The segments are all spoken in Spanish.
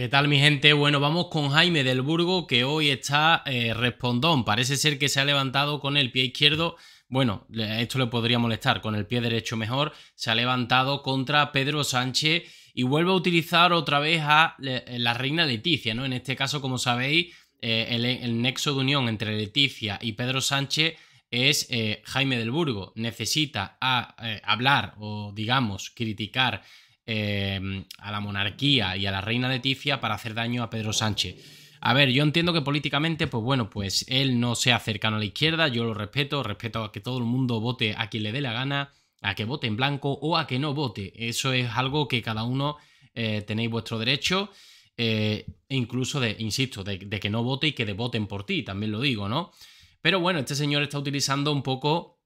¿Qué tal mi gente? Bueno, vamos con Jaime del Burgo que hoy está eh, respondón. Parece ser que se ha levantado con el pie izquierdo. Bueno, esto le podría molestar, con el pie derecho mejor. Se ha levantado contra Pedro Sánchez y vuelve a utilizar otra vez a eh, la reina Leticia, ¿no? En este caso, como sabéis, eh, el, nexo de unión entre Leticia y Pedro Sánchez es Jaime del Burgo. Necesita ah, hablar o, digamos, criticar Em, a la monarquía y a la reina Leticia para hacer daño a Pedro Sánchez. A ver, yo entiendo que políticamente, pues bueno, pues él no se cercano a la izquierda, yo lo respeto, respeto a que todo el mundo vote a quien le dé la gana, a que vote en blanco o a que no vote. Eso es algo que cada uno eh, tenéis vuestro derecho, eh, e incluso de, insisto, de, que no vote y que voten por ti, también lo digo, ¿no? Pero bueno, este señor está utilizando un poco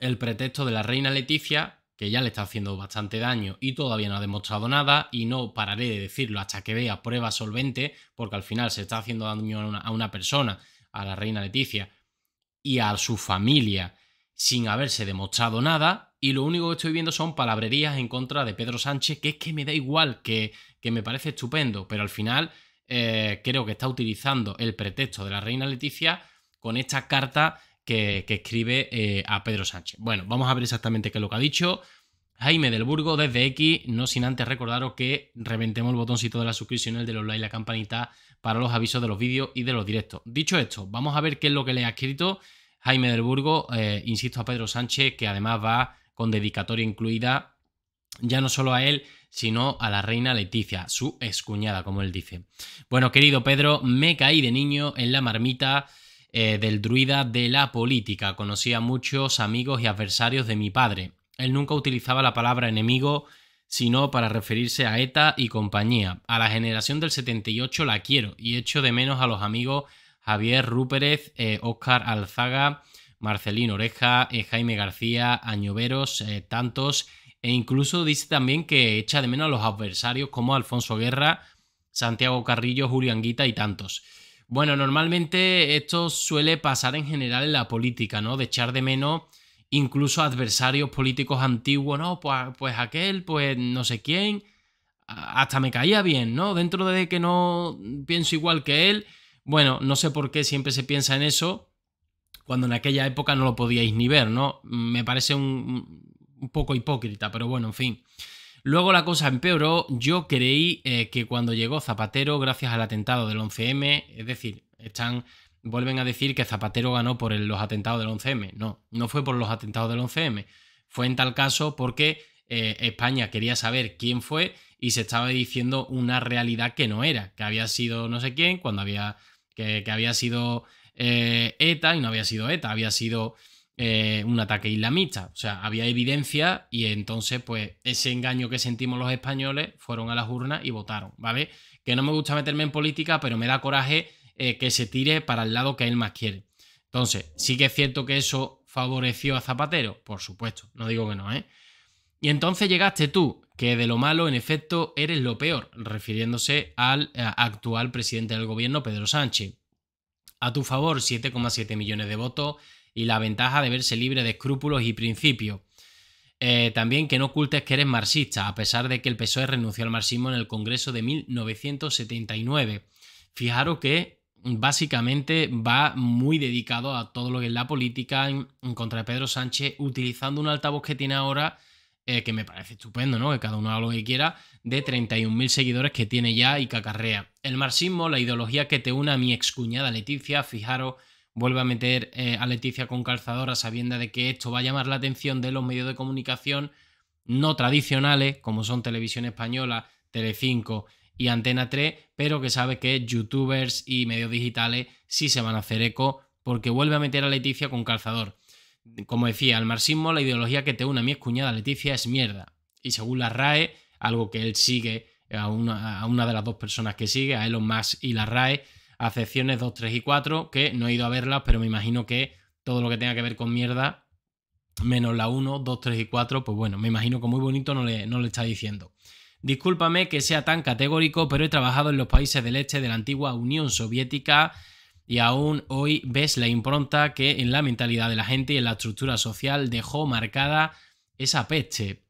el pretexto de la reina Leticia que ya le está haciendo bastante daño y todavía no ha demostrado nada, y no pararé de decirlo hasta que vea prueba solvente, porque al final se está haciendo daño a una, persona, a la reina Leticia y a su familia, sin haberse demostrado nada, y lo único que estoy viendo son palabrerías en contra de Pedro Sánchez, que es que me da igual, que, me parece estupendo, pero al final eh, creo que está utilizando el pretexto de la reina Leticia con esta carta que, escribe eh, a Pedro Sánchez. Bueno, vamos a ver exactamente qué es lo que ha dicho. Jaime del Burgo desde X, no sin antes recordaros que reventemos el botoncito de la suscripción, el los likes, la campanita para los avisos de los vídeos y de los directos. Dicho esto, vamos a ver qué es lo que le ha escrito Jaime del Burgo, eh, insisto, a Pedro Sánchez, que además va con dedicatoria incluida ya no solo a él, sino a la reina Leticia, su escuñada, como él dice. Bueno, querido Pedro, me caí de niño en la marmita eh, del druida de la política. Conocía a muchos amigos y adversarios de mi padre. Él nunca utilizaba la palabra enemigo, sino para referirse a ETA y compañía. A la generación del 78 la quiero y echo de menos a los amigos Javier Rúperez, Oscar eh, Alzaga, Marcelino Oreja, eh, Jaime García, Añoveros, tantos. E incluso dice también que echa de menos a los adversarios como Alfonso Guerra, Santiago Carrillo, Julián Guita y tantos. Bueno, normalmente esto suele pasar en general en la política, ¿no? De echar de menos incluso adversarios políticos antiguos, ¿no? Pues, pues aquel, pues no sé quién, hasta me caía bien, ¿no? Dentro de que no pienso igual que él, bueno, no sé por qué siempre se piensa en eso, cuando en aquella época no lo podíais ni ver, ¿no? Me parece un, un poco hipócrita, pero bueno, en fin. Luego la cosa empeoró. Yo creí eh, que cuando llegó Zapatero, gracias al atentado del 11M, es decir, están vuelven a decir que Zapatero ganó por los atentados del 11M. No, no fue por los atentados del 11M. Fue en tal caso porque eh, España quería saber quién fue y se estaba diciendo una realidad que no era, que había sido no sé quién, cuando había que, había sido eh, ETA y no había sido ETA, había sido eh, un ataque islamista. O sea, había evidencia y entonces, pues, ese engaño que sentimos los españoles fueron a las urnas y votaron, ¿vale? Que no me gusta meterme en política, pero me da coraje eh, que se tire para el lado que él más quiere. Entonces, sí que es cierto que eso favoreció a Zapatero, por supuesto, no digo que no, ¿eh? Y entonces llegaste tú, que de lo malo, en efecto, eres lo peor, refiriéndose al eh, actual presidente del gobierno, Pedro Sánchez. A tu favor, 7,7 millones de votos, y la ventaja de verse libre de escrúpulos y principios. Eh, también que no ocultes que eres marxista, a pesar de que el PSOE renunció al marxismo en el Congreso de 1979. Fijaros que básicamente va muy dedicado a todo lo que es la política en, contra de Pedro Sánchez, utilizando un altavoz que tiene ahora, eh, que me parece estupendo, ¿no? Que cada uno haga lo que quiera, de 31.000 seguidores que tiene ya y que acarrea. El marxismo, la ideología que te une a mi excuñada Leticia, fijaros vuelve a meter eh, a Leticia con calzadora sabiendo de que esto va a llamar la atención de los medios de comunicación no tradicionales, como son Televisión Española, Telecinco y Antena 3, pero que sabe que youtubers y medios digitales sí se van a hacer eco porque vuelve a meter a Leticia con calzador. Como decía, al marxismo la ideología que te une a mi cuñada Leticia es mierda. Y según la RAE, algo que él sigue a una, a una de las dos personas que sigue, a Elon Musk y la RAE, Acepciones 2, 3 y 4, que no he ido a verlas, pero me imagino que todo lo que tenga que ver con mierda, menos la 1, 2, 3 y 4, pues bueno, me imagino que muy bonito no le, no le está diciendo. Discúlpame que sea tan categórico, pero he trabajado en los países del este de la antigua Unión Soviética y aún hoy ves la impronta que en la mentalidad de la gente y en la estructura social dejó marcada esa peste.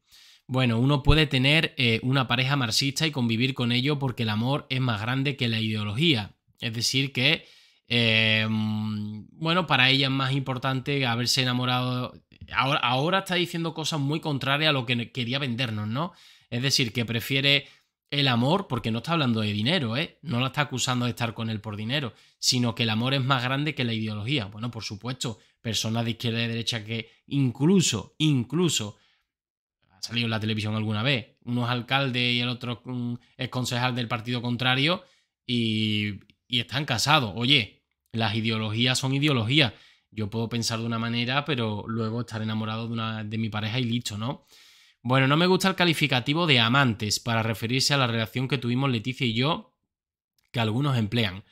Bueno, uno puede tener eh, una pareja marxista y convivir con ello porque el amor es más grande que la ideología. Es decir, que, eh, mm, bueno, para ella es más importante haberse enamorado. Ahora, ahora está diciendo cosas muy contrarias a lo que quería vendernos, ¿no? Es decir, que prefiere el amor, porque no está hablando de dinero, ¿eh? No la está acusando de estar con él por dinero, sino que el amor es más grande que la ideología. Bueno, por supuesto, personas de izquierda y derecha que incluso, incluso, ha salido en la televisión alguna vez, uno es alcalde y el otro mm, es concejal del partido contrario y, y están casados. Oye, las ideologías son ideologías. Yo puedo pensar de una manera, pero luego estar enamorado de, una, de mi pareja y listo, ¿no? Bueno, no me gusta el calificativo de amantes para referirse a la relación que tuvimos Leticia y yo, que algunos emplean.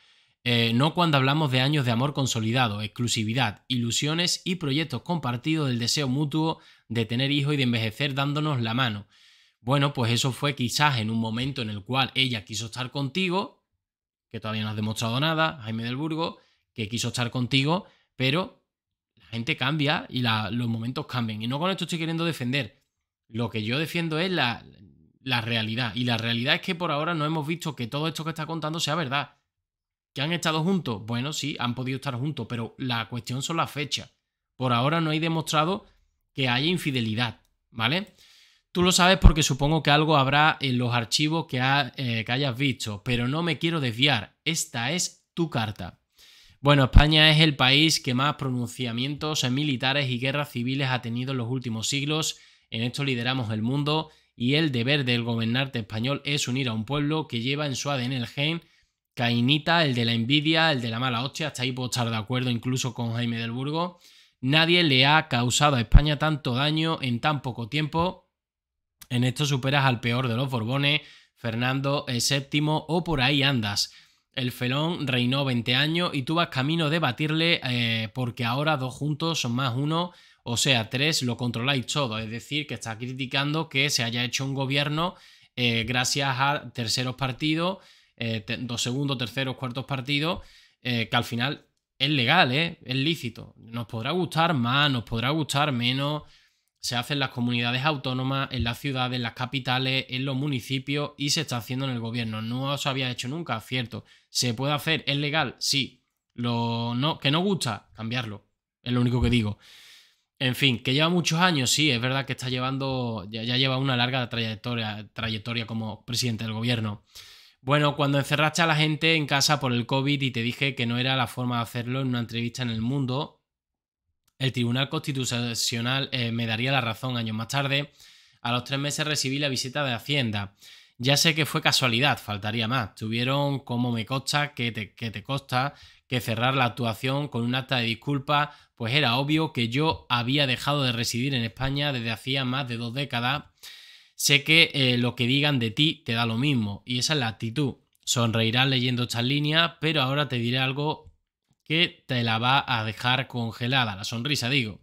Eh, no cuando hablamos de años de amor consolidado, exclusividad, ilusiones y proyectos compartidos del deseo mutuo de tener hijos y de envejecer dándonos la mano. Bueno, pues eso fue quizás en un momento en el cual ella quiso estar contigo que todavía no has demostrado nada, Jaime del Burgo, que quiso estar contigo, pero la gente cambia y los momentos cambian. Y no con esto estoy queriendo defender. Lo que yo defiendo es la, la realidad. Y la realidad es que por ahora no hemos visto que todo esto que está contando sea verdad. ¿Que han estado juntos? Bueno, sí, han podido estar juntos, pero la cuestión son las fechas. Por ahora no hay demostrado que haya infidelidad, ¿vale? Tú lo sabes porque supongo que algo habrá en los archivos eh, que, hayas visto, pero no me quiero desviar. Esta es tu carta. Bueno, España es el país que más pronunciamientos militares y guerras civiles ha tenido en los últimos siglos. En esto lideramos el mundo y el deber del gobernante español es unir a un pueblo que lleva en su ADN el gen cainita, el de la envidia, el de la mala hostia. Hasta ahí puedo estar de acuerdo incluso con Jaime del Burgo. Nadie le ha causado a España tanto daño en tan poco tiempo en esto superas al peor de los Borbones, Fernando VII o por ahí andas. El felón reinó 20 años y tú vas camino de batirle eh, porque ahora dos juntos son más uno, o sea, tres lo controláis todo. Es decir, que está criticando que se haya hecho un gobierno eh, gracias a terceros partidos, eh, dos segundos, terceros, cuartos partidos, que al final es legal, es lícito. Nos podrá gustar más, nos podrá gustar menos, se hace en las comunidades autónomas, en las ciudades, en las capitales, en los municipios y se está haciendo en el gobierno. No se había hecho nunca, cierto. ¿Se puede hacer? ¿Es legal? Sí. Lo no, que no gusta, cambiarlo. Es lo único que digo. En fin, que lleva muchos años, sí, es verdad que está llevando, ya, lleva una larga trayectoria, trayectoria como presidente del gobierno. Bueno, cuando encerraste a la gente en casa por el COVID y te dije que no era la forma de hacerlo en una entrevista en el mundo, el Tribunal Constitucional eh, me daría la razón años más tarde. A los tres meses recibí la visita de Hacienda. Ya sé que fue casualidad, faltaría más. Tuvieron, como me costa, que te, que te que cerrar la actuación con un acta de disculpa, pues era obvio que yo había dejado de residir en España desde hacía más de dos décadas. Sé que eh, lo que digan de ti te da lo mismo, y esa es la actitud. Sonreirás leyendo estas líneas, pero ahora te diré algo que te la va a dejar congelada, la sonrisa digo.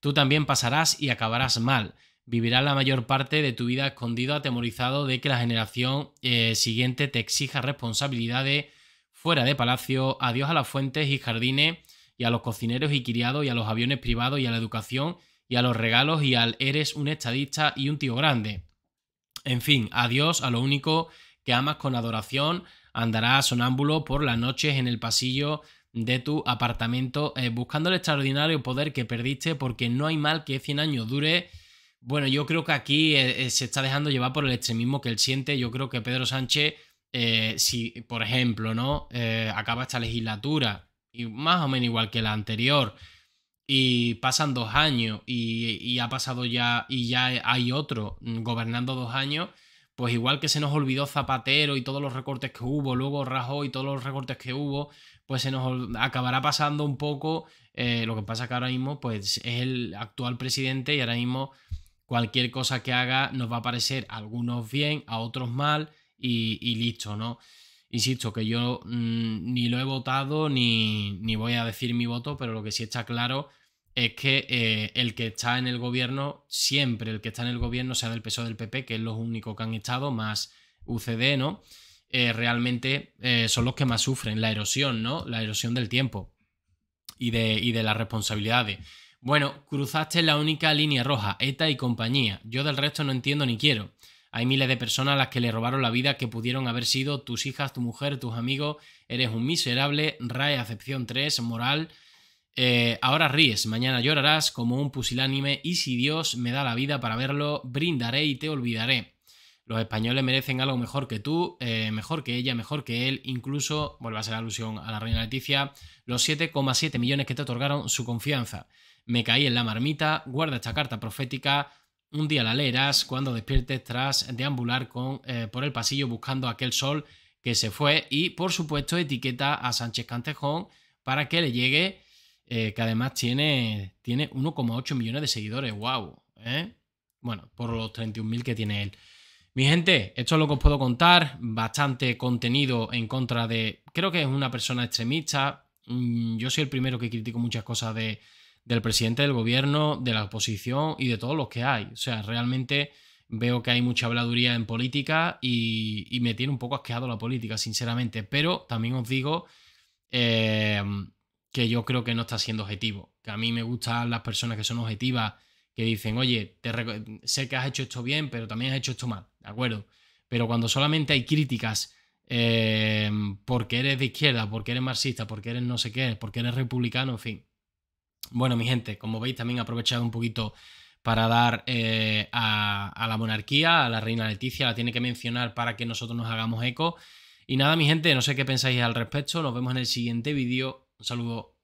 Tú también pasarás y acabarás mal. Vivirás la mayor parte de tu vida escondido, atemorizado de que la generación eh, siguiente te exija responsabilidades fuera de palacio, adiós a las fuentes y jardines, y a los cocineros y criados, y a los aviones privados, y a la educación, y a los regalos, y al eres un estadista y un tío grande. En fin, adiós a lo único que amas con adoración, andarás sonámbulo por las noches en el pasillo de tu apartamento eh, buscando el extraordinario poder que perdiste porque no hay mal que 100 años dure. Bueno, yo creo que aquí eh, eh, se está dejando llevar por el extremismo que él siente. Yo creo que Pedro Sánchez, si por ejemplo, ¿no? acaba esta legislatura, y más o menos igual que la anterior, y pasan dos años y, y ha pasado ya, y ya hay otro gobernando dos años, pues igual que se nos olvidó Zapatero y todos los recortes que hubo, luego Rajoy y todos los recortes que hubo, pues se nos acabará pasando un poco eh, lo que pasa que ahora mismo pues es el actual presidente y ahora mismo cualquier cosa que haga nos va a parecer a algunos bien, a otros mal y, y listo, ¿no? Insisto que yo mm, ni lo he votado ni, ni, voy a decir mi voto, pero lo que sí está claro es que eh, el que está en el gobierno, siempre el que está en el gobierno, sea del PSOE del PP, que es lo único que han estado, más UCD, ¿no? Eh, realmente eh, son los que más sufren la erosión, ¿no? La erosión del tiempo y de, de las responsabilidades. Bueno, cruzaste la única línea roja, ETA y compañía. Yo del resto no entiendo ni quiero. Hay miles de personas a las que le robaron la vida que pudieron haber sido tus hijas, tu mujer, tus amigos. Eres un miserable. RAE, acepción 3, moral. Eh, ahora ríes, mañana llorarás como un pusilánime y si Dios me da la vida para verlo, brindaré y te olvidaré los españoles merecen algo mejor que tú, eh, mejor que ella, mejor que él, incluso, vuelve a ser alusión a la reina Leticia, los 7,7 millones que te otorgaron su confianza. Me caí en la marmita, guarda esta carta profética, un día la leerás cuando despiertes tras deambular eh, por el pasillo buscando aquel sol que se fue y por supuesto etiqueta a Sánchez Cantejón para que le llegue, eh, que además tiene, tiene 1,8 millones de seguidores, ¡Guau! Bueno, por los 31.000 que tiene él. Mi gente, esto es lo que os puedo contar. Bastante contenido en contra de. Creo que es una persona extremista. Mm, yo soy el primero que critico muchas cosas de, del presidente del gobierno, de la oposición y de todos los que hay. O sea, realmente veo que hay mucha habladuría en política y, me tiene un poco asqueado la política, sinceramente. Pero también os digo eh, que yo creo que no está siendo objetivo. Que a mí me gustan las personas que son objetivas que dicen, oye, sé que has hecho esto bien, pero también has hecho esto mal, ¿de acuerdo? Pero cuando solamente hay críticas eh, porque eres de izquierda, porque eres marxista, porque eres no sé qué, porque eres republicano, en fin. Bueno, mi gente, como veis, también he aprovechado un poquito para dar eh, a, a, la monarquía, a la reina Leticia, la tiene que mencionar para que nosotros nos hagamos eco. Y nada, mi gente, no sé qué pensáis al respecto. Nos vemos en el siguiente vídeo. Un saludo.